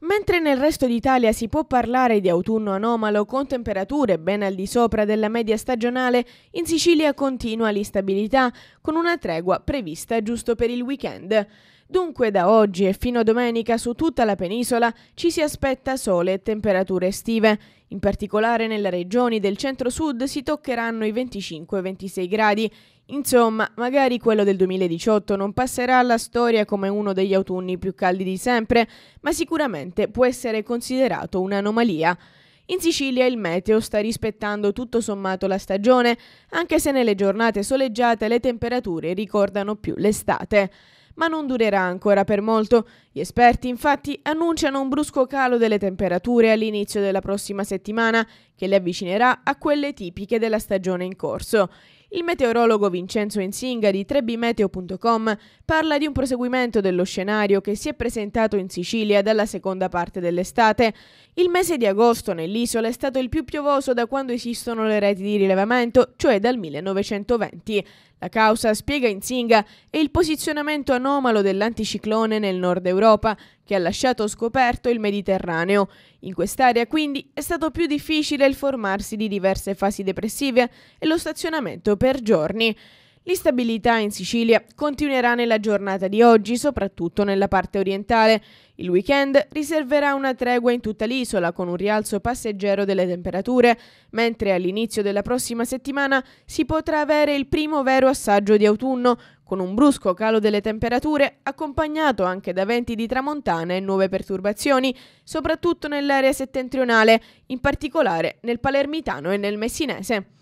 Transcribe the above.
Mentre nel resto d'Italia si può parlare di autunno anomalo con temperature ben al di sopra della media stagionale, in Sicilia continua l'instabilità, con una tregua prevista giusto per il weekend. Dunque da oggi e fino a domenica su tutta la penisola ci si aspetta sole e temperature estive. In particolare nelle regioni del centro-sud si toccheranno i 25-26 gradi. Insomma, magari quello del 2018 non passerà alla storia come uno degli autunni più caldi di sempre, ma sicuramente può essere considerato un'anomalia. In Sicilia il meteo sta rispettando tutto sommato la stagione, anche se nelle giornate soleggiate le temperature ricordano più l'estate. Ma non durerà ancora per molto. Gli esperti infatti annunciano un brusco calo delle temperature all'inizio della prossima settimana, che le avvicinerà a quelle tipiche della stagione in corso. Il meteorologo Vincenzo Insinga di trebimeteo.com parla di un proseguimento dello scenario che si è presentato in Sicilia dalla seconda parte dell'estate. Il mese di agosto nell'isola è stato il più piovoso da quando esistono le reti di rilevamento, cioè dal 1920. La causa, spiega Insinga, è il posizionamento anomalo dell'anticiclone nel nord Europa, che ha lasciato scoperto il Mediterraneo. In quest'area quindi è stato più difficile il formarsi di diverse fasi depressive e lo stazionamento per giorni. L'instabilità in Sicilia continuerà nella giornata di oggi, soprattutto nella parte orientale. Il weekend riserverà una tregua in tutta l'isola con un rialzo passeggero delle temperature, mentre all'inizio della prossima settimana si potrà avere il primo vero assaggio di autunno, con un brusco calo delle temperature accompagnato anche da venti di tramontana e nuove perturbazioni, soprattutto nell'area settentrionale, in particolare nel palermitano e nel messinese.